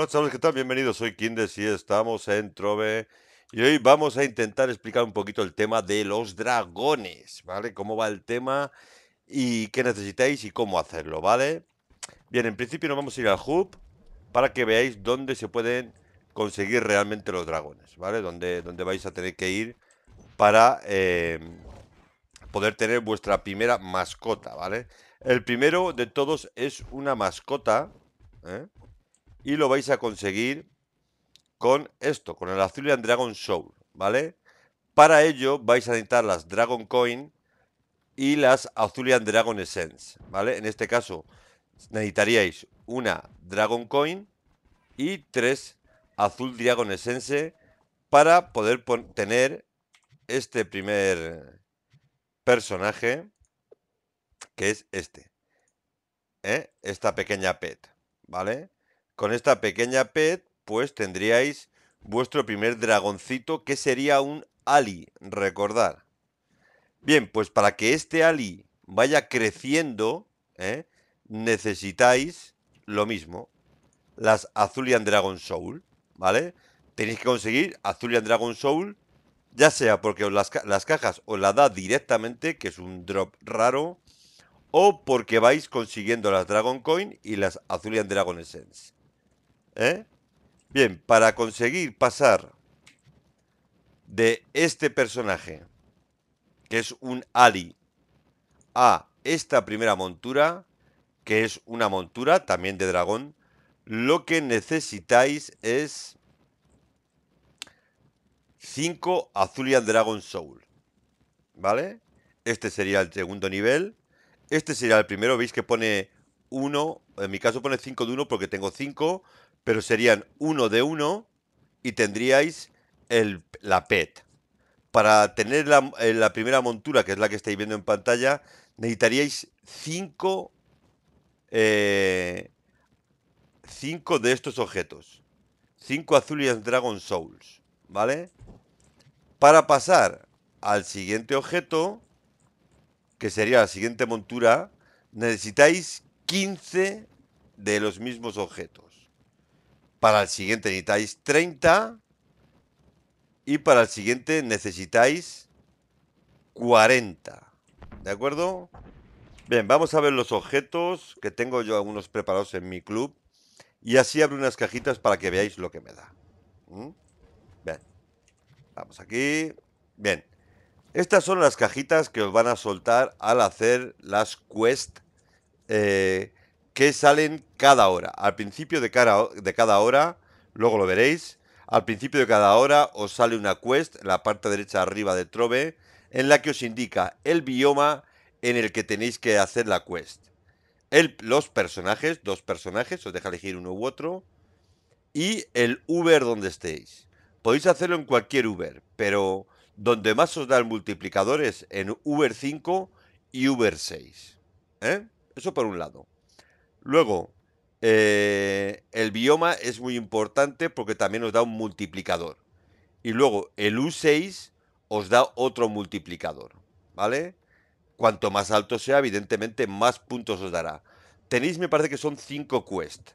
Hola chavales, ¿qué tal? Bienvenidos, soy Kindes y estamos en Trove. Y hoy vamos a intentar explicar un poquito el tema de los dragones, ¿vale? Cómo va el tema y qué necesitáis y cómo hacerlo, ¿vale? Bien, en principio nos vamos a ir al hub para que veáis dónde se pueden conseguir realmente los dragones, ¿vale? Donde, vais a tener que ir para eh, poder tener vuestra primera mascota, ¿vale? El primero de todos es una mascota, ¿eh? y lo vais a conseguir con esto, con el Azulian Dragon Soul, ¿vale? Para ello vais a necesitar las Dragon Coin y las Azulian Dragon Essence, ¿vale? En este caso necesitaríais una Dragon Coin y tres Azul Dragon Essence para poder tener este primer personaje que es este, ¿eh? esta pequeña pet, ¿vale? Con esta pequeña pet, pues tendríais vuestro primer dragoncito, que sería un Ali, recordar. Bien, pues para que este Ali vaya creciendo, ¿eh? necesitáis lo mismo, las Azulian Dragon Soul, ¿vale? Tenéis que conseguir Azulian Dragon Soul, ya sea porque las, las cajas os la da directamente, que es un drop raro, o porque vais consiguiendo las Dragon Coin y las Azulian Dragon Essence. ¿Eh? Bien, para conseguir pasar de este personaje, que es un Ali, a esta primera montura, que es una montura también de dragón, lo que necesitáis es 5 Azulian Dragon Soul. ¿Vale? Este sería el segundo nivel. Este sería el primero. Veis que pone 1. En mi caso pone 5 de 1 porque tengo 5 pero serían uno de uno y tendríais la PET. Para tener eh, la, primera montura, que es la que estáis viendo en pantalla, necesitaríais 5 eh, cinco de estos objetos. 5 Azulian Dragon Souls, ¿vale? Para pasar al siguiente objeto, que sería la siguiente montura, necesitáis 15 de los mismos objetos. Para el siguiente necesitáis 30. Y para el siguiente necesitáis 40. ¿De acuerdo? Bien, vamos a ver los objetos que tengo yo algunos preparados en mi club. Y así abro unas cajitas para que veáis lo que me da. ¿Mm? Bien. Vamos aquí. Bien. Estas son las cajitas que os van a soltar al hacer las quests eh, que salen cada hora. Al principio de cada, de cada hora, luego lo veréis, al principio de cada hora os sale una quest en la parte derecha arriba de Trove en la que os indica el bioma en el que tenéis que hacer la quest. El, los personajes, dos personajes, os deja elegir uno u otro. Y el Uber donde estéis. Podéis hacerlo en cualquier Uber, pero donde más os da el multiplicador es en Uber 5 y Uber 6. ¿eh? Eso por un lado. Luego, eh, el bioma es muy importante porque también os da un multiplicador. Y luego el U6 os da otro multiplicador, ¿vale? Cuanto más alto sea, evidentemente, más puntos os dará. Tenéis, me parece que son 5 quests.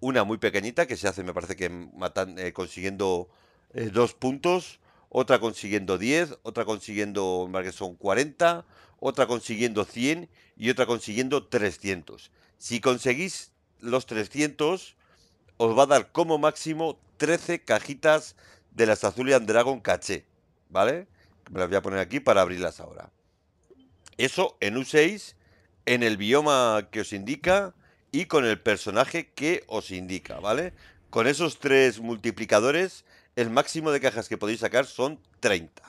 Una muy pequeñita que se hace, me parece que eh, consiguiendo 2 eh, puntos. Otra consiguiendo 10. Otra consiguiendo, me que son 40. Otra consiguiendo 100. Y otra consiguiendo 300. Si conseguís los 300, os va a dar como máximo 13 cajitas de las Azulian Dragon caché, ¿vale? Me las voy a poner aquí para abrirlas ahora. Eso en U6, en el bioma que os indica y con el personaje que os indica, ¿vale? Con esos tres multiplicadores, el máximo de cajas que podéis sacar son 30,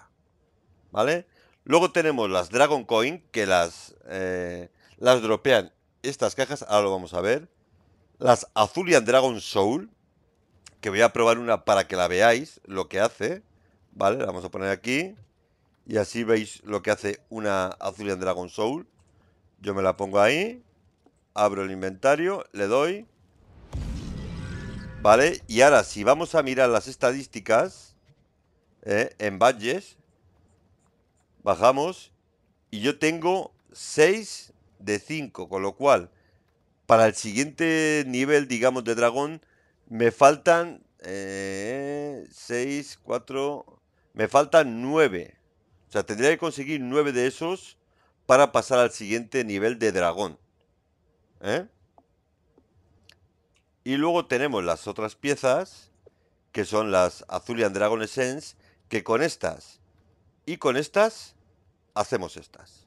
¿vale? Luego tenemos las Dragon Coin, que las, eh, las dropean estas cajas, ahora lo vamos a ver. Las Azulian Dragon Soul, que voy a probar una para que la veáis, lo que hace. Vale, la vamos a poner aquí. Y así veis lo que hace una Azulian Dragon Soul. Yo me la pongo ahí. Abro el inventario, le doy. Vale, y ahora si vamos a mirar las estadísticas ¿eh? en badges, bajamos y yo tengo 6 de 5, con lo cual para el siguiente nivel, digamos, de dragón, me faltan 6, eh, 4, me faltan 9. O sea, tendría que conseguir 9 de esos para pasar al siguiente nivel de dragón. ¿eh? Y luego tenemos las otras piezas, que son las Azulian Dragon Essence, que con estas y con estas hacemos estas.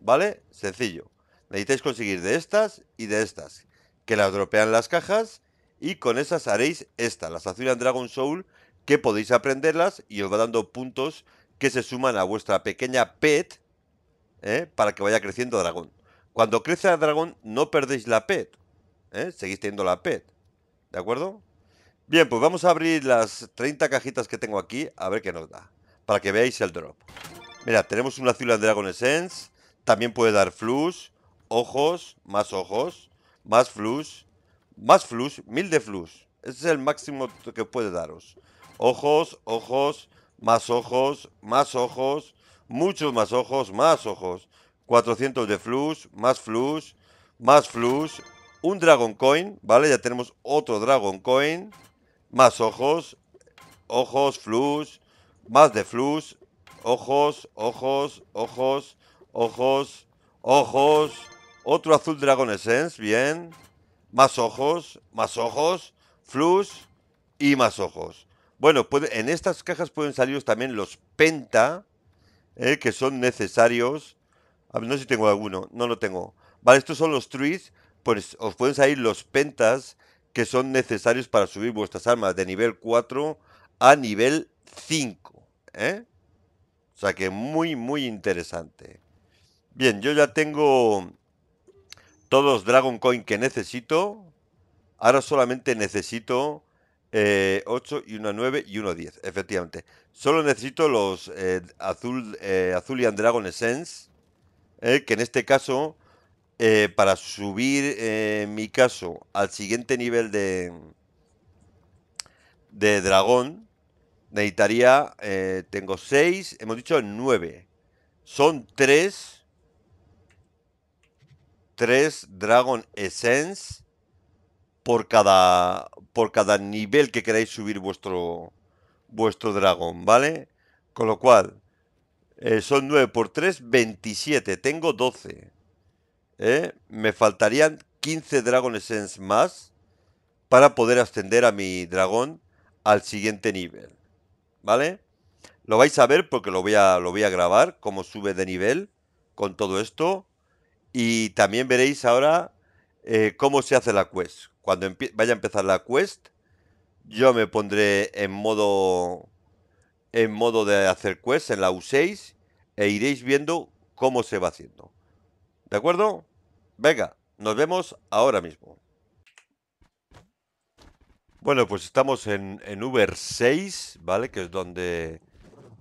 ¿Vale? Sencillo. Necesitáis conseguir de estas y de estas, que las dropean las cajas y con esas haréis estas, las Azurian Dragon Soul, que podéis aprenderlas y os va dando puntos que se suman a vuestra pequeña pet ¿eh? para que vaya creciendo dragón. Cuando crece el dragón no perdéis la pet, ¿eh? seguís teniendo la pet, ¿de acuerdo? Bien, pues vamos a abrir las 30 cajitas que tengo aquí a ver qué nos da, para que veáis el drop. Mira, tenemos una Azurian Dragon Essence, también puede dar flus, ojos, más ojos, más flus, más flus, mil de flus. Ese es el máximo que puede daros. Ojos, ojos, más ojos, más ojos, muchos más ojos, más ojos. 400 de flus, más flus, más flus. Un Dragon Coin, ¿vale? Ya tenemos otro Dragon Coin. Más ojos, ojos, flus, más de flus, ojos, ojos, ojos, Ojos, ojos. Otro azul Dragon Essence, bien. Más ojos, más ojos. Flush y más ojos. Bueno, en estas cajas pueden salir también los Penta, eh, que son necesarios. A ver, no sé si tengo alguno, no lo tengo. Vale, estos son los Trees, pues os pueden salir los Pentas, que son necesarios para subir vuestras armas de nivel 4 a nivel 5. ¿eh? O sea que muy, muy interesante. Bien, yo ya tengo todos los Dragon Coin que necesito. Ahora solamente necesito 8 eh, y una 9 y 1, 10, efectivamente. Solo necesito los eh, azul, eh, Azulian Dragon Essence, eh, que en este caso, para subir mi caso al siguiente nivel de, de dragón, necesitaría, tengo 6, hemos dicho 9. Son 3 3 Dragon Essence por cada, por cada nivel que queráis subir vuestro, vuestro dragón, ¿vale? Con lo cual, eh, son 9 por 3, 27. Tengo 12. ¿eh? Me faltarían 15 Dragon Essence más para poder ascender a mi dragón al siguiente nivel. ¿Vale? Lo vais a ver porque lo voy a, lo voy a grabar, cómo sube de nivel con todo esto. Y también veréis ahora eh, cómo se hace la quest. Cuando vaya a empezar la quest, yo me pondré en modo en modo de hacer quest en la U6 e iréis viendo cómo se va haciendo. ¿De acuerdo? Venga, nos vemos ahora mismo. Bueno, pues estamos en, en Uber 6, ¿vale? Que es donde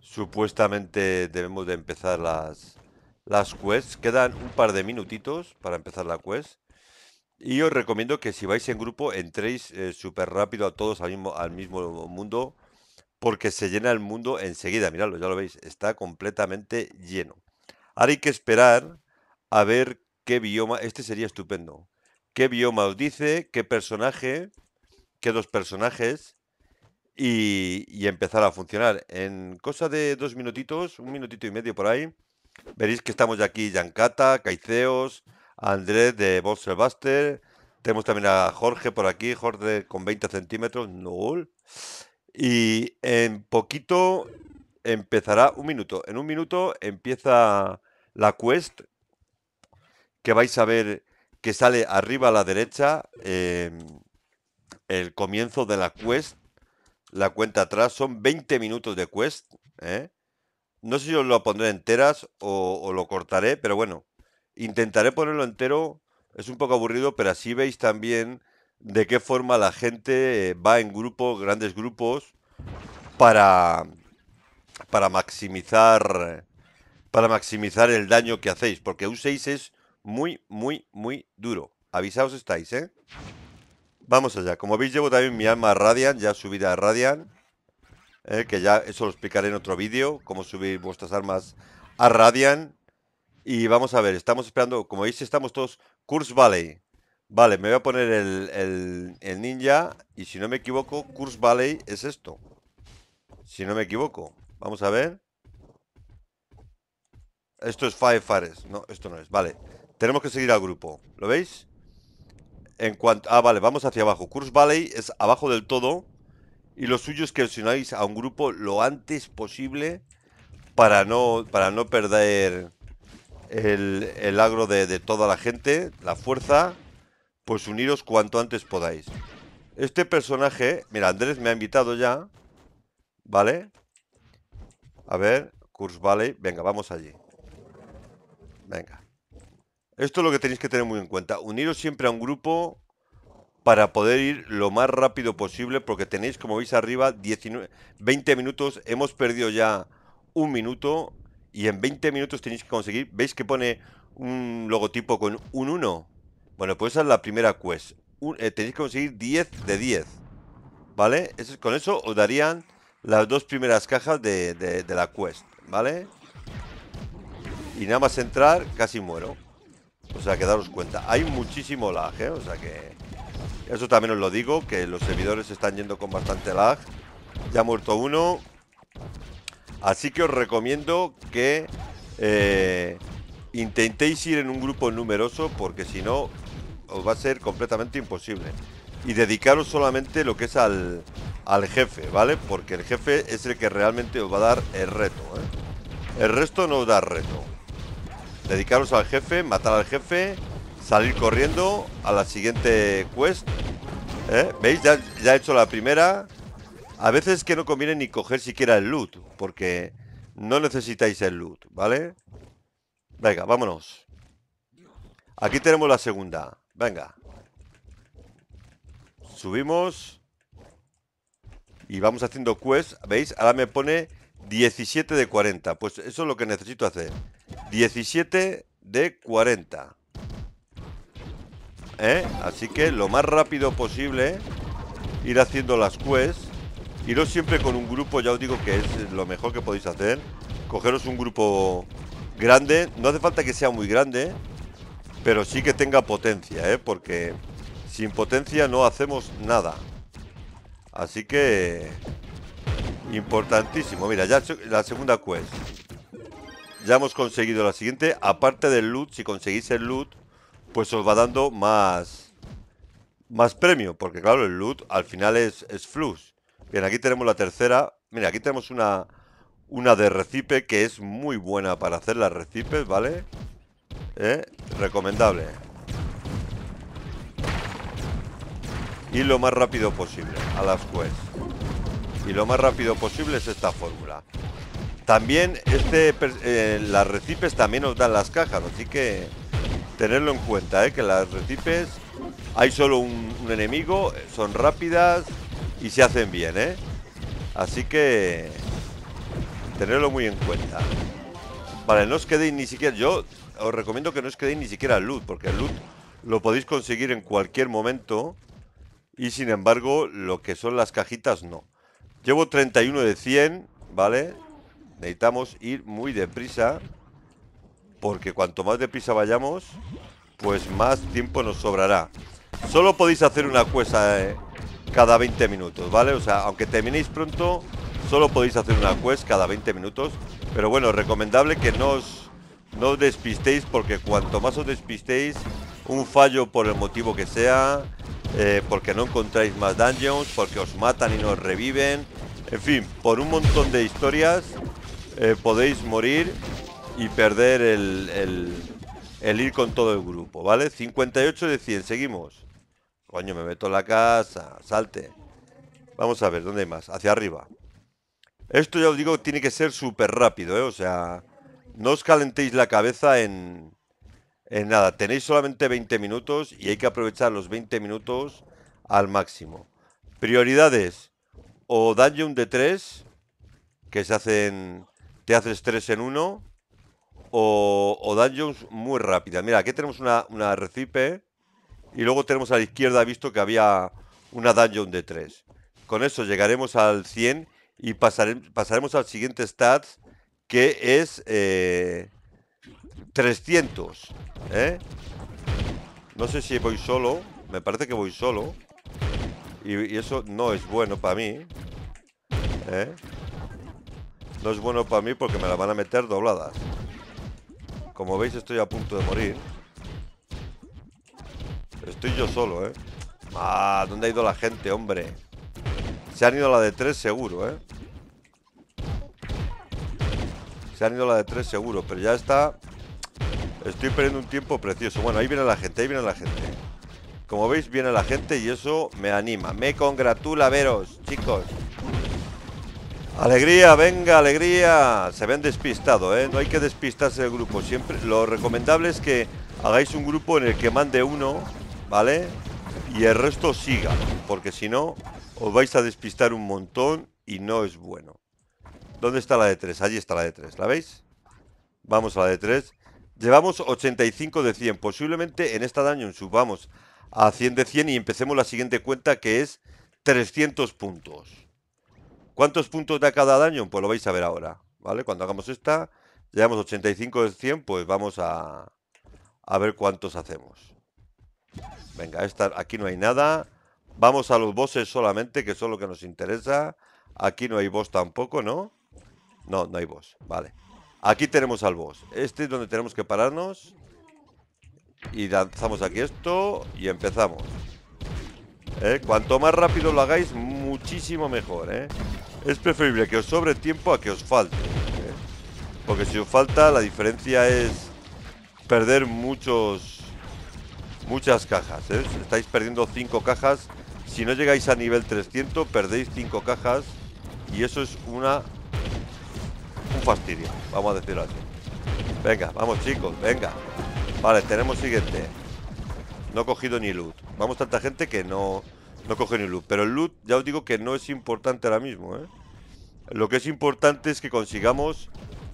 supuestamente debemos de empezar las, las quests. Quedan un par de minutitos para empezar la quest. Y os recomiendo que si vais en grupo entréis eh, súper rápido a todos al mismo, al mismo mundo. Porque se llena el mundo enseguida. Miradlo, ya lo veis. Está completamente lleno. Ahora hay que esperar a ver qué bioma. Este sería estupendo. ¿Qué bioma os dice? ¿Qué personaje? ¿Qué dos personajes? Y, y empezar a funcionar. En cosa de dos minutitos, un minutito y medio por ahí, Veréis que estamos ya aquí Yancata, Caiceos, Andrés de Bolserbuster. Tenemos también a Jorge por aquí, Jorge con 20 centímetros, Null. Y en poquito empezará un minuto. En un minuto empieza la quest que vais a ver que sale arriba a la derecha em, el comienzo de la quest. La cuenta atrás son 20 minutos de quest. ¿eh? No sé si os lo pondré enteras o, lo cortaré, pero bueno, intentaré ponerlo entero. Es un poco aburrido, pero así veis también de qué forma la gente eh, va en grupos, grandes grupos, para, para maximizar para maximizar el daño que hacéis, porque un 6 es muy, muy, muy duro. Avisaos estáis, ¿eh? Vamos allá. Como veis, llevo también mi alma Radiant, ya subida a Radiant. ¿eh? que ya eso lo explicaré en otro vídeo, cómo subir vuestras armas a radian Y vamos a ver, estamos esperando, como veis estamos todos, Curse Valley. Vale, me voy a poner el, ninja y si no me equivoco, Curse Valley es esto. Si no me equivoco, vamos a ver. Esto es Firefares, no, esto no es, vale. Tenemos que seguir al grupo, ¿lo veis? En cuanto... Ah, vale, vamos hacia abajo. Curse Valley es abajo del todo. Y lo suyo es que os unáis a un grupo lo antes posible para no, para no perder el, agro de, de toda la gente, la fuerza, pues uniros cuanto antes podáis. Este personaje, mira, Andrés me ha invitado ya, ¿vale? A ver, Curse Valley, venga, vamos allí. Venga. Esto es lo que tenéis que tener muy en cuenta. Uniros siempre a un grupo para poder ir lo más rápido posible, porque tenéis, como veis arriba, 19, 20 minutos. Hemos perdido ya un minuto y en 20 minutos tenéis que conseguir... ¿Veis que pone un logotipo con un 1? Bueno, pues esa es la primera quest. Eh, tenéis que conseguir 10 de 10. ¿Vale? con eso os darían las dos primeras cajas de, de la quest. ¿Vale? Y nada más entrar, casi muero. O sea, que daros cuenta. Hay muchísimo lag, ¿eh? O sea que... Eso también os lo digo, que los servidores están yendo con bastante lag. Ya ha muerto uno. Así que os recomiendo que eh, intentéis ir en un grupo numeroso porque si no os va a ser completamente imposible. Y dedicaros solamente lo que es al, jefe, ¿vale? Porque el jefe es el que realmente os va a dar el reto. ¿eh? El resto no os da reto. Dedicaros al jefe, matar al jefe salir corriendo a la siguiente quest. ¿eh? ¿Veis? Ya, ya, he hecho la primera. A veces que no conviene ni coger siquiera el loot, porque no necesitáis el loot, ¿vale? Venga, vámonos. Aquí tenemos la segunda. Venga. Subimos. Y vamos haciendo quest. ¿Veis? Ahora me pone 17 de 40. Pues eso es lo que necesito hacer. 17 de 40. ¿eh? Así que lo más rápido posible ir haciendo las quests. Iros siempre con un grupo, ya os digo que es lo mejor que podéis hacer. Cogeros un grupo grande, no hace falta que sea muy grande, pero sí que tenga potencia, ¿eh? Porque sin potencia no hacemos nada. Así que... Importantísimo. Mira, ya la segunda quest. Ya hemos conseguido la siguiente. Aparte del loot, si conseguís el loot, pues os va dando más, más premio. Porque claro, el loot al final es, es flux. Bien, aquí tenemos la tercera. Mira, aquí tenemos una, una de recipe que es muy buena para hacer las recipes, ¿vale? Eh, recomendable. Y lo más rápido posible a las quests. Y lo más rápido posible es esta fórmula. También este, eh, las recipes también nos dan las cajas, así que tenerlo en cuenta, ¿eh? que las retipes hay solo un, enemigo, son rápidas y se hacen bien, ¿eh? Así que tenerlo muy en cuenta. Vale, no os quedéis ni siquiera, yo os recomiendo que no os quedéis ni siquiera el loot, porque el loot lo podéis conseguir en cualquier momento y sin embargo lo que son las cajitas no. Llevo 31 de 100, ¿vale? Necesitamos ir muy deprisa porque cuanto más deprisa vayamos, pues más tiempo nos sobrará. Solo podéis hacer una cuesta eh, cada 20 minutos, ¿vale? O sea, aunque terminéis pronto, solo podéis hacer una quest cada 20 minutos. Pero bueno, recomendable que no os, no despistéis porque cuanto más os despistéis, un fallo por el motivo que sea, eh, porque no encontráis más dungeons, porque os matan y nos reviven, en fin, por un montón de historias eh, podéis morir y perder el, ir con todo el grupo, ¿vale? 58 de 100, seguimos. Coño, me meto en la casa, salte. Vamos a ver, ¿dónde hay más? Hacia arriba. Esto ya os digo, tiene que ser súper rápido, ¿eh? O sea, no os calentéis la cabeza en, en nada. Tenéis solamente 20 minutos y hay que aprovechar los 20 minutos al máximo. Prioridades. O dungeon de 3, que se hacen... Te haces 3 en 1 o, dungeons muy rápidas. Mira, aquí tenemos una, una recipe y luego tenemos a la izquierda visto que había una dungeon de 3. Con eso llegaremos al 100 y pasaremos al siguiente stats que es 300. Eh, ¿eh? No sé si voy solo, me parece que voy solo. Y, eso no es bueno para mí. ¿eh? No es bueno para mí porque me la van a meter dobladas. Como veis estoy a punto de morir Estoy yo solo, ¿eh? Ah, ¿dónde ha ido la gente, hombre? Se han ido la de tres seguro, ¿eh? Se han ido la de tres seguro Pero ya está Estoy perdiendo un tiempo precioso Bueno, ahí viene la gente, ahí viene la gente Como veis, viene la gente y eso me anima Me congratula veros, chicos Alegría, venga, alegría. Se ven despistado, ¿eh? No hay que despistarse el grupo. Siempre lo recomendable es que hagáis un grupo en el que mande uno, ¿vale? Y el resto siga, porque si no, os vais a despistar un montón y no es bueno. ¿Dónde está la de tres? Allí está la de tres, ¿la veis? Vamos a la de tres Llevamos 85 de 100. Posiblemente en esta daño subamos a 100 de 100 y empecemos la siguiente cuenta que es 300 puntos. ¿Cuántos puntos da cada daño? Pues lo vais a ver ahora, ¿vale? Cuando hagamos esta, llevamos 85 de 100, pues vamos a, a ver cuántos hacemos. Venga, esta, aquí no hay nada. Vamos a los bosses solamente, que son lo que nos interesa. Aquí no hay boss tampoco, ¿no? No, no hay boss, vale. Aquí tenemos al boss. Este es donde tenemos que pararnos. Y lanzamos aquí esto y empezamos. ¿Eh? Cuanto más rápido lo hagáis, muchísimo mejor, ¿eh? Es preferible que os sobre tiempo a que os falte. ¿eh? Porque si os falta, la diferencia es perder muchos muchas cajas, ¿eh? Estáis perdiendo cinco cajas. Si no llegáis a nivel 300, perdéis cinco cajas. Y eso es una... Un fastidio, vamos a decirlo así. Venga, vamos chicos, venga. Vale, tenemos siguiente. No he cogido ni loot. Vamos tanta gente que no... No coge ni loot. Pero el loot, ya os digo que no es importante ahora mismo, ¿eh? Lo que es importante es que consigamos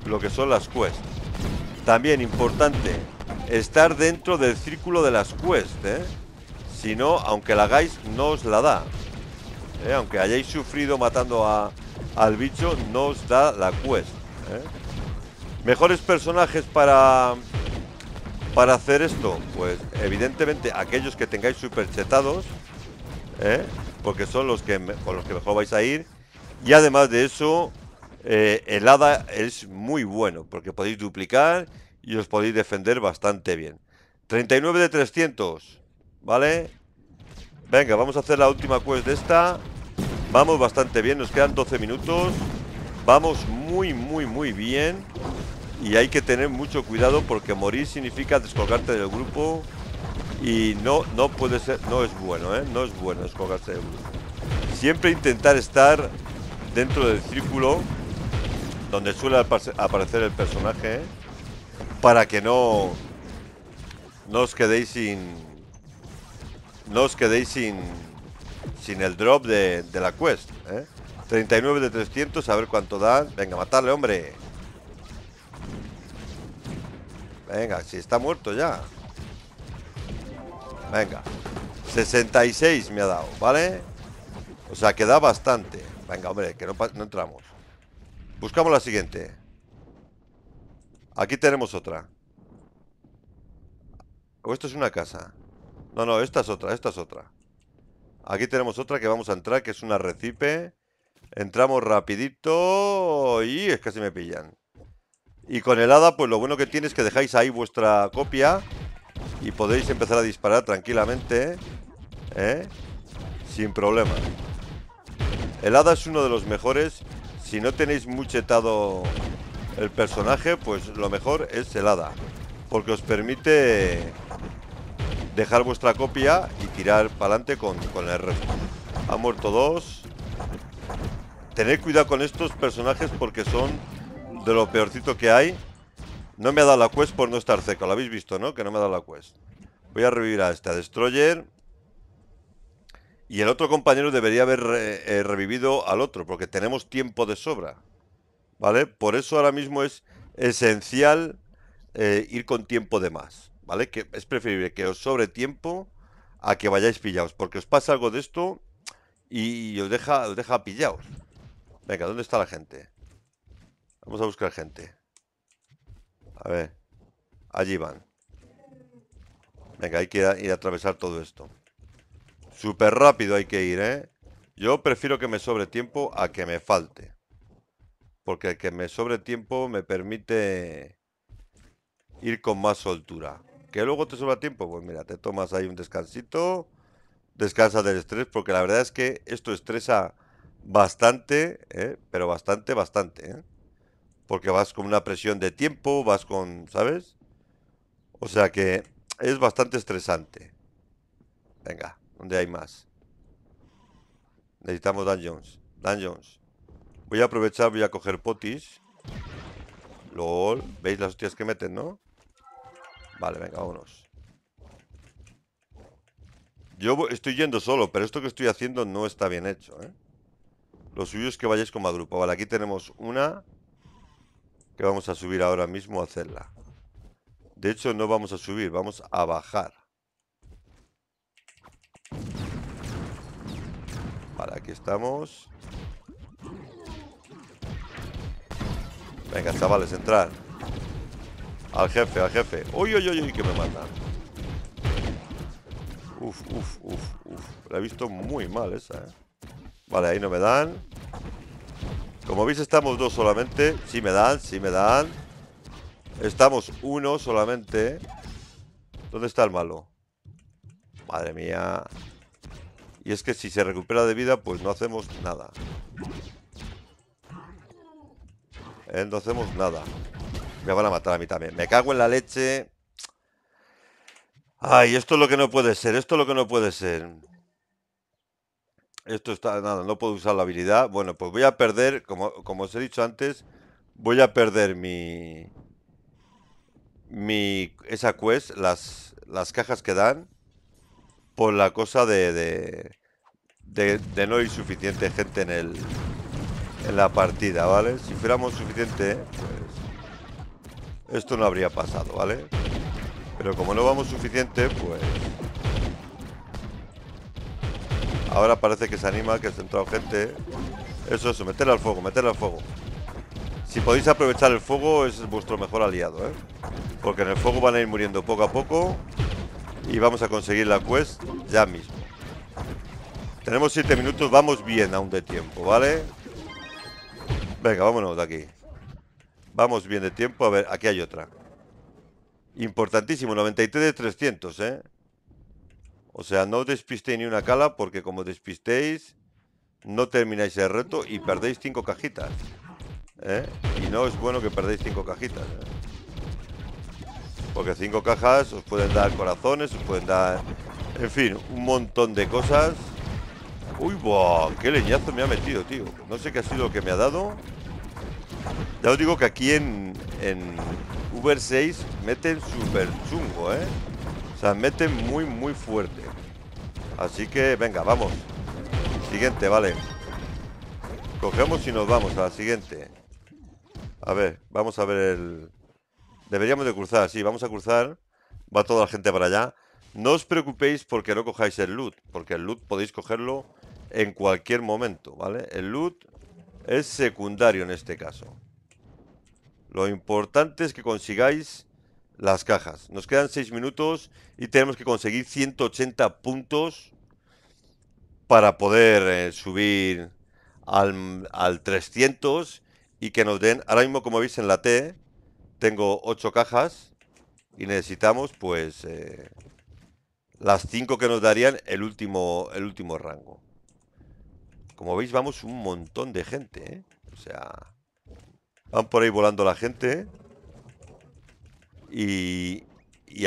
lo que son las quests. También importante, estar dentro del círculo de las quests, ¿eh? Si no, aunque la hagáis, no os la da. ¿eh? Aunque hayáis sufrido matando al bicho, no os da la quest. ¿eh? ¿Mejores personajes para, para hacer esto? Pues evidentemente aquellos que tengáis super ¿eh? porque son los que con los que mejor vais a ir. Y además de eso, eh, el hada es muy bueno, porque podéis duplicar y os podéis defender bastante bien. 39 de 300, ¿vale? Venga, vamos a hacer la última quest de esta. Vamos bastante bien, nos quedan 12 minutos. Vamos muy, muy, muy bien. Y hay que tener mucho cuidado porque morir significa descolgarte del grupo y no, no puede ser, no es bueno, ¿eh? no es bueno escogerse Siempre intentar estar dentro del círculo donde suele aparecer el personaje ¿eh? para que no, no os quedéis sin, no os quedéis sin, sin el drop de, la quest. ¿eh? 39 de 300, a ver cuánto da. Venga, matarle, hombre. Venga, si está muerto ya. Venga. 66 me ha dado, ¿vale? O sea, que da bastante. Venga, hombre, que no, entramos. Buscamos la siguiente. Aquí tenemos otra. O esto es una casa. No, no, esta es otra, esta es otra. Aquí tenemos otra que vamos a entrar, que es una recipe. Entramos rapidito y es que se me pillan. Y con el hada, pues lo bueno que tiene es que dejáis ahí vuestra copia y podéis empezar a disparar tranquilamente, ¿eh? Sin problema. El hada es uno de los mejores. Si no tenéis muchetado el personaje, pues lo mejor es el hada. Porque os permite dejar vuestra copia y tirar para adelante con, con el resto. Ha muerto dos. Tened cuidado con estos personajes porque son de lo peorcito que hay. No me ha dado la quest por no estar cerca. Lo habéis visto, ¿no? Que no me ha dado la quest. Voy a revivir a este, a Destroyer. Y el otro compañero debería haber eh, eh, revivido al otro, porque tenemos tiempo de sobra. ¿Vale? Por eso ahora mismo es esencial eh, ir con tiempo de más. ¿Vale? Que es preferible que os sobre tiempo a que vayáis pillados, porque os pasa algo de esto y, os deja, os deja pillados. Venga, ¿dónde está la gente? Vamos a buscar gente. A ver. Allí van. Venga, hay que ir a, atravesar todo esto. Súper rápido hay que ir, ¿eh? Yo prefiero que me sobre tiempo a que me falte. Porque el que me sobre tiempo me permite ir con más soltura. Que luego te sobra tiempo, pues mira, te tomas ahí un descansito, descansa del estrés, porque la verdad es que esto estresa bastante, ¿eh? pero bastante, bastante. ¿eh? porque vas con una presión de tiempo, vas con, ¿sabes? O sea que es bastante estresante. Venga, ¿dónde hay más? Necesitamos dungeons. Dungeons. Voy a aprovechar, voy a coger potis. LOL. ¿Veis las hostias que meten, no? Vale, venga, vámonos. Yo estoy yendo solo, pero esto que estoy haciendo no está bien hecho, ¿eh? Lo suyo es que vayáis con a Vale, aquí tenemos una, que vamos a subir ahora mismo a hacerla. De hecho, no vamos a subir, vamos a bajar. Vale, aquí estamos. Venga, chavales, entrar. Al jefe, al jefe. Uy, uy, uy, uy, que me matan. Uf, uf, uf, uf. La he visto muy mal esa, eh. Vale, ahí no me dan. Como veis estamos dos solamente Si me dan, si me dan Estamos uno solamente ¿Dónde está el malo? Madre mía Y es que si se recupera de vida Pues no hacemos nada eh, No hacemos nada Me van a matar a mí también Me cago en la leche Ay, esto es lo que no puede ser Esto es lo que no puede ser esto está, nada, no puedo usar la habilidad. Bueno, pues voy a perder, como, como os he dicho antes, voy a perder mi... mi esa quest, las, las cajas que dan, por la cosa de, de, de, de no ir suficiente gente en el en la partida, ¿vale? Si fuéramos suficiente, pues esto no habría pasado, ¿vale? Pero como no vamos suficiente, pues Ahora parece que se anima, que se ha entrado gente. Eso, eso, meterle al fuego, meterle al fuego. Si podéis aprovechar el fuego, es vuestro mejor aliado, ¿eh? Porque en el fuego van a ir muriendo poco a poco. Y vamos a conseguir la quest ya mismo. Tenemos 7 minutos, vamos bien aún de tiempo, ¿vale? Venga, vámonos de aquí. Vamos bien de tiempo. A ver, aquí hay otra. Importantísimo, 93 de 300, ¿eh? O sea, no despistéis ni una cala porque como despistéis, no termináis el reto y perdéis cinco cajitas. ¿eh? Y no es bueno que perdáis cinco cajitas. ¿eh? Porque cinco cajas os pueden dar corazones, os pueden dar... En fin, un montón de cosas. Uy, buah, qué leñazo me ha metido, tío. No sé qué ha sido lo que me ha dado. Ya os digo que aquí en, en Uber 6 meten súper chungo, ¿eh? se mete muy, muy fuerte. Así que, venga, vamos. Siguiente, vale. Cogemos y nos vamos a la siguiente. A ver, vamos a ver el... Deberíamos de cruzar, sí, vamos a cruzar. Va toda la gente para allá. No os preocupéis porque no cojáis el loot, porque el loot podéis cogerlo en cualquier momento, ¿vale? El loot es secundario en este caso. Lo importante es que consigáis las cajas. Nos quedan 6 minutos y tenemos que conseguir 180 puntos para poder eh, subir al, 300 y que nos den... Ahora mismo, como veis en la T, tengo 8 cajas y necesitamos, pues, eh, las 5 que nos darían el último, el último rango. Como veis, vamos un montón de gente, ¿eh? O sea, van por ahí volando la gente. Y,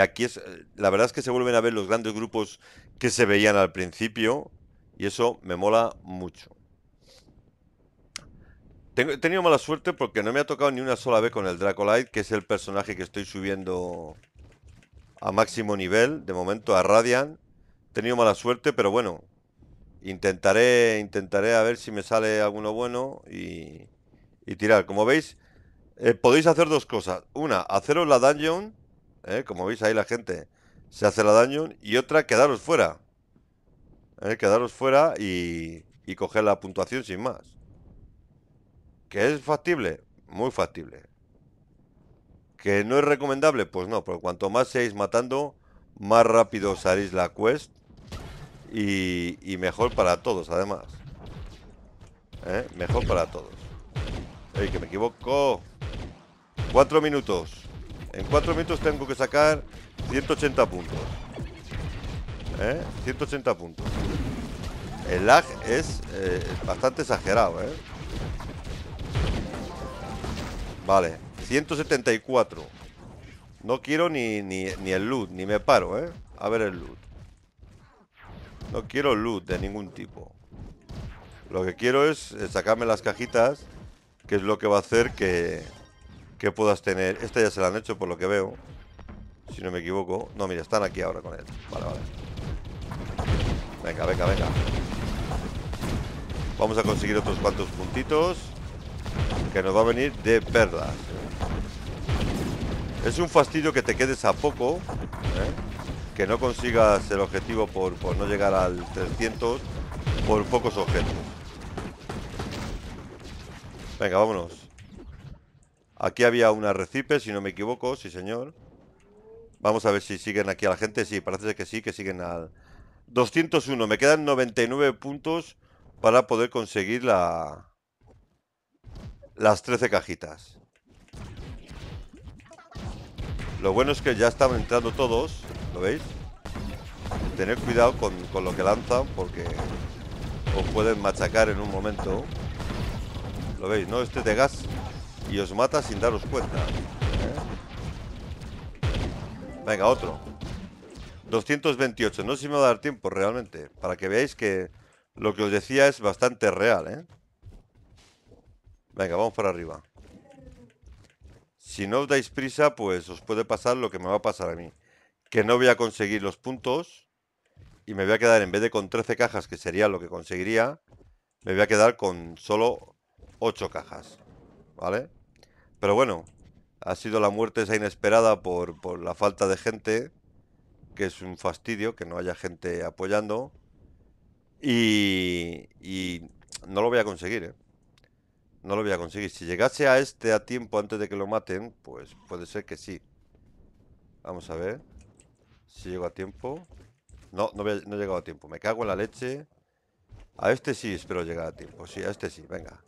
aquí es, la verdad es que se vuelven a ver los grandes grupos que se veían al principio y eso me mola mucho. he tenido mala suerte porque no me ha tocado ni una sola vez con el Dracolite, que es el personaje que estoy subiendo a máximo nivel, de momento a Radiant. He tenido mala suerte, pero bueno, intentaré, intentaré a ver si me sale alguno bueno y, y tirar. Como veis, eh, podéis hacer dos cosas. Una, haceros la dungeon. Eh, como veis ahí la gente se hace la dungeon. Y otra, quedaros fuera. Eh, quedaros fuera y, y coger la puntuación sin más. ¿Que es factible? Muy factible. ¿Que no es recomendable? Pues no, porque cuanto más seáis matando, más rápido salís haréis la quest. Y, y mejor para todos, además. Mejor para todos. ¡Ey, que me equivoco! Cuatro minutos. En cuatro minutos tengo que sacar 180 puntos. ¿Eh? 180 puntos. El lag es eh, bastante exagerado, ¿eh? Vale, 174. No quiero ni, ni, ni, el loot, ni me paro, ¿eh? A ver el loot. No quiero loot de ningún tipo. Lo que quiero es eh, sacarme las cajitas, que es lo que va a hacer que, que puedas tener. Esta ya se la han hecho por lo que veo. Si no me equivoco. No, mira, están aquí ahora con él. Vale, vale. Venga, venga, venga. Vamos a conseguir otros cuantos puntitos. Que nos va a venir de perda Es un fastidio que te quedes a poco. ¿eh? Que no consigas el objetivo por, por no llegar al 300 por pocos objetos. Venga, vámonos. Aquí había una recipe, si no me equivoco, sí señor. Vamos a ver si siguen aquí a la gente. Sí, parece que sí, que siguen al... 201, me quedan 99 puntos para poder conseguir la... Las 13 cajitas. Lo bueno es que ya están entrando todos, ¿lo veis? Tener cuidado con, con lo que lanzan porque os pueden machacar en un momento. ¿Lo veis, no? Este de gas y os mata sin daros cuenta. Venga, otro. 228. No sé si me va a dar tiempo realmente. Para que veáis que lo que os decía es bastante real, ¿eh? Venga, vamos para arriba. Si no os dais prisa, pues os puede pasar lo que me va a pasar a mí. Que no voy a conseguir los puntos. Y me voy a quedar, en vez de con 13 cajas, que sería lo que conseguiría, me voy a quedar con solo 8 cajas. ¿Vale? Pero bueno, ha sido la muerte esa inesperada por, por la falta de gente, que es un fastidio, que no haya gente apoyando. Y, y no lo voy a conseguir, ¿eh? No lo voy a conseguir. Si llegase a este a tiempo antes de que lo maten, pues puede ser que sí. Vamos a ver. Si llego a tiempo. No, no, no he llegado a tiempo. Me cago en la leche. A este sí espero llegar a tiempo. Sí, a este sí. Venga.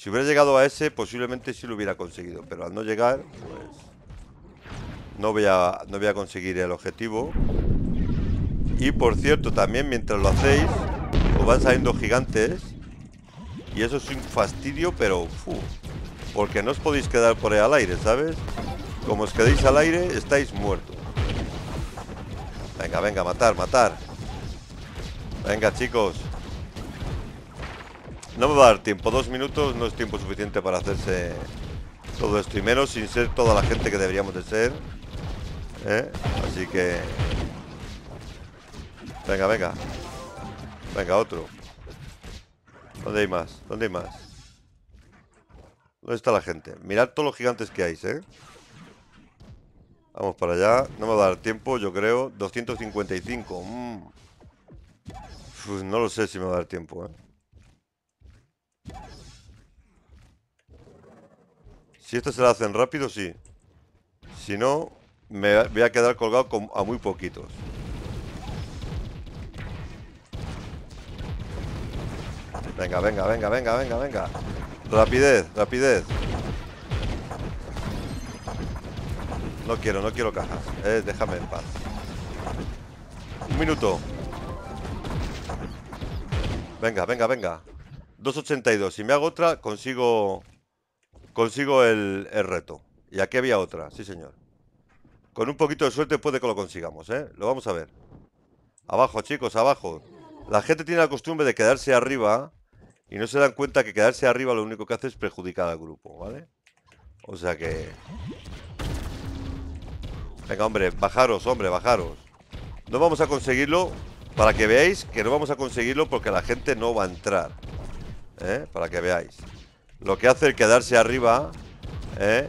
Si hubiera llegado a ese, posiblemente sí lo hubiera conseguido. Pero al no llegar, pues... No voy a, no voy a conseguir el objetivo. Y por cierto, también mientras lo hacéis, os van saliendo gigantes. Y eso es un fastidio, pero... porque no os podéis quedar por ahí al aire, ¿sabes? Como os quedéis al aire, estáis muertos. Venga, venga, matar, matar. Venga, chicos. No me va a dar tiempo, dos minutos no es tiempo suficiente para hacerse todo esto y menos sin ser toda la gente que deberíamos de ser. ¿eh? Así que... Venga, venga. Venga, otro. ¿Dónde hay más? ¿Dónde hay más? ¿Dónde está la gente? Mirad todos los gigantes que hay, ¿eh? Vamos para allá. No me va a dar tiempo, yo creo. 255. Mm. no lo sé si me va a dar tiempo, ¿eh? Si esto se lo hacen rápido, sí. Si no, me voy a quedar colgado a muy poquitos. Venga, venga, venga, venga, venga, venga. Rapidez, rapidez. No quiero, no quiero cajas. Eh, déjame en paz. Un minuto. Venga, venga, venga. 2.82. Si me hago otra, consigo consigo el, el, reto. Y aquí había otra, sí señor. Con un poquito de suerte puede que lo consigamos, ¿eh? Lo vamos a ver. Abajo, chicos, abajo. La gente tiene la costumbre de quedarse arriba y no se dan cuenta que quedarse arriba lo único que hace es perjudicar al grupo, ¿vale? O sea que... Venga, hombre, bajaros, hombre, bajaros. No vamos a conseguirlo para que veáis que no vamos a conseguirlo porque la gente no va a entrar. ¿eh? Para que veáis Lo que hace el quedarse arriba ¿eh?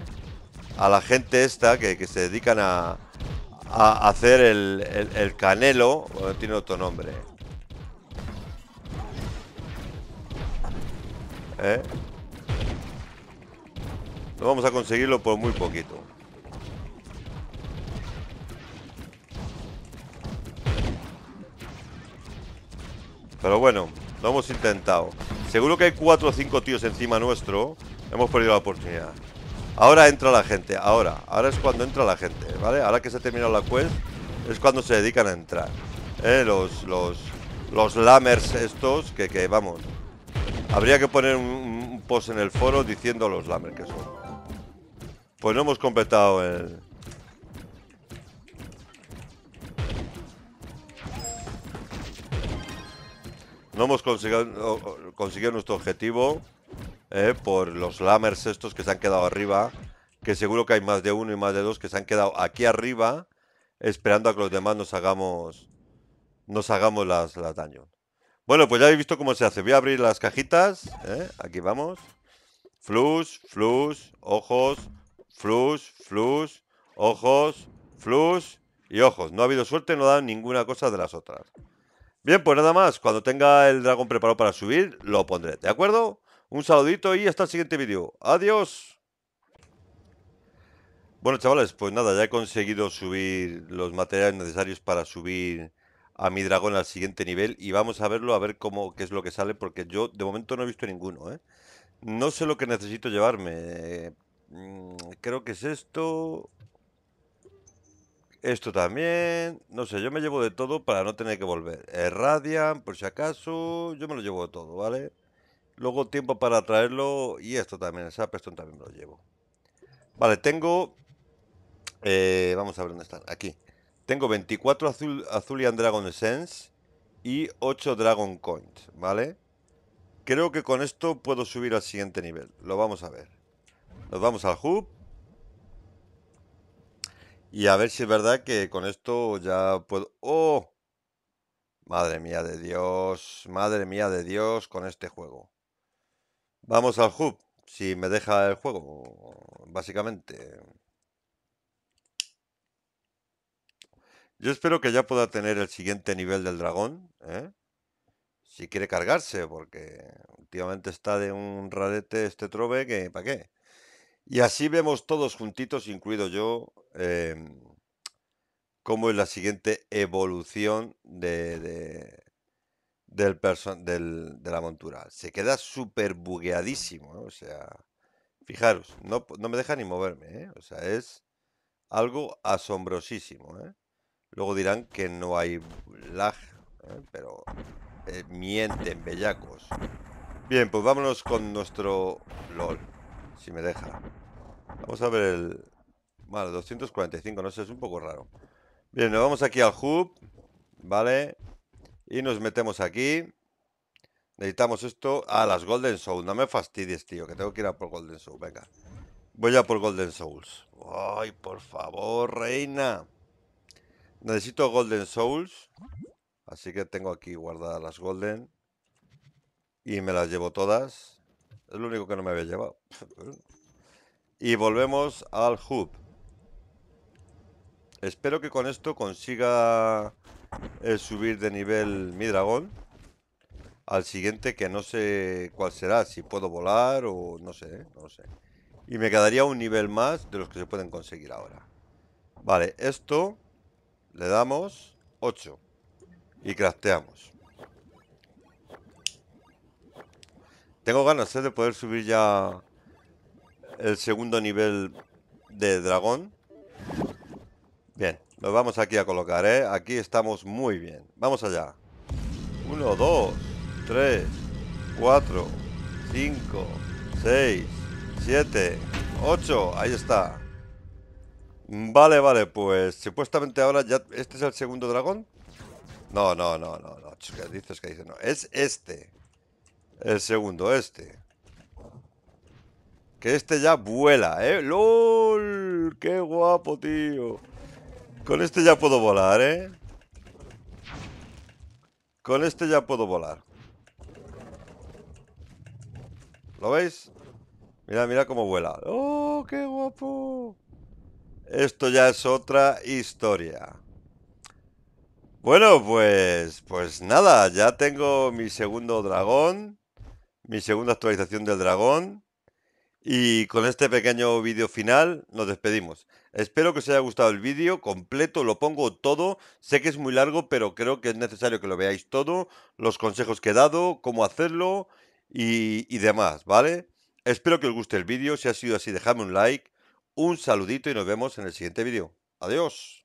A la gente esta que, se dedican a, a hacer el, canelo Tiene otro nombre No ¿Eh? vamos a conseguirlo por muy poquito Pero bueno, lo hemos intentado Seguro que hay cuatro o cinco tíos encima nuestro. Hemos perdido la oportunidad. Ahora entra la gente, ahora. Ahora es cuando entra la gente, ¿vale? Ahora que se ha terminado la quest, es cuando se dedican a entrar. ¿eh? Los, los, los lamers estos, que, vamos. Habría que poner un, post en el foro diciendo los lamers que son. Pues no hemos completado el... No hemos conseguido, nuestro objetivo eh, por los lammers estos que se han quedado arriba. Que seguro que hay más de uno y más de dos que se han quedado aquí arriba esperando a que los demás nos hagamos nos hagamos las, las Bueno, pues ya habéis visto cómo se hace. Voy a abrir las cajitas. Eh, aquí vamos. Flush, flush, ojos, flush, flush, ojos, flush y ojos. No ha habido suerte, no ha dado ninguna cosa de las otras. Bien, pues nada más. Cuando tenga el dragón preparado para subir, lo pondré. ¿De acuerdo? Un saludito y hasta el siguiente vídeo. Adiós. Bueno, chavales, pues nada, ya he conseguido subir los materiales necesarios para subir a mi dragón al siguiente nivel y vamos a verlo, a ver cómo qué es lo que sale, porque yo de momento no he visto ninguno, ¿eh? No sé lo que necesito llevarme. Mm, creo que es esto. Esto también, no sé, yo me llevo de todo para no tener que volver. Radian, por si acaso, yo me lo llevo de todo, ¿vale? Luego tiempo para traerlo y esto también, el Sapestone también me lo llevo. Vale, tengo... Eh, vamos a ver dónde están, aquí. Tengo 24 azul, Azulian Dragon Essence y 8 Dragon Coins, ¿vale? Creo que con esto puedo subir al siguiente nivel. Lo vamos a ver. Nos vamos al hub y a ver si es verdad que con esto ya puedo... ¡Oh! Madre mía de Dios, madre mía de Dios con este juego. Vamos al hub, si me deja el juego, básicamente. Yo espero que ya pueda tener el siguiente nivel del dragón, ¿eh? Si quiere cargarse, porque últimamente está de un rarete este trove que... ¿Para qué? Y así vemos todos juntitos, incluido yo, em, cómo es la siguiente evolución de, la montura. Se queda súper bugueadísimo, ¿eh? o sea, fijaros, no, me deja ni moverme, ¿eh? o sea, es algo asombrosísimo. ¿eh? Luego dirán que no hay lag, pero mienten, bellacos. Bien, pues vámonos con nuestro LOL, si me deja. Vamos a ver el... Vale, 245, no sé, es un poco raro. Bien, nos vamos aquí al hub, ¿vale? Y nos metemos aquí. Necesitamos esto. Ah, las Golden Souls. No me fastidies, tío, que tengo que ir a por Golden Souls. Venga. Voy a por Golden Souls. Ay, por favor, reina. Necesito Golden Souls. Así que tengo aquí guardadas las Golden. Y me las llevo todas. Es lo único que no me había llevado. Y volvemos al hub. Espero que con esto consiga eh, subir de nivel mi dragón. Al siguiente que no sé cuál será, si puedo volar o no sé, ¿eh? sé. Y me quedaría un nivel más de los que se pueden conseguir ahora. Vale, esto le damos 8 y crafteamos. Tengo ganas ¿eh? de poder subir ya el segundo nivel de dragón. Bien, nos vamos aquí a colocar, ¿eh? Aquí estamos muy bien. Vamos allá. uno dos tres cuatro cinco seis siete ocho Ahí está. Vale, vale, pues supuestamente ahora ya... ¿Este es el segundo dragón? No, no, no, no, no. ¿Qué dices? que dice No, es este. El segundo, este. Que este ya vuela, ¿eh? ¡Lol! ¡Qué guapo, tío! Con este ya puedo volar, ¿eh? Con este ya puedo volar. ¿Lo veis? Mira, mira cómo vuela. ¡Oh, qué guapo! Esto ya es otra historia. Bueno, pues, pues nada, ya tengo mi segundo dragón, mi segunda actualización del dragón. Y con este pequeño vídeo final nos despedimos. Espero que os haya gustado el vídeo completo, lo pongo todo. Sé que es muy largo, pero creo que es necesario que lo veáis todo, los consejos que he dado, cómo hacerlo y, demás, ¿vale? Espero que os guste el vídeo, si ha sido así dejadme un like, un saludito y nos vemos en el siguiente vídeo. Adiós.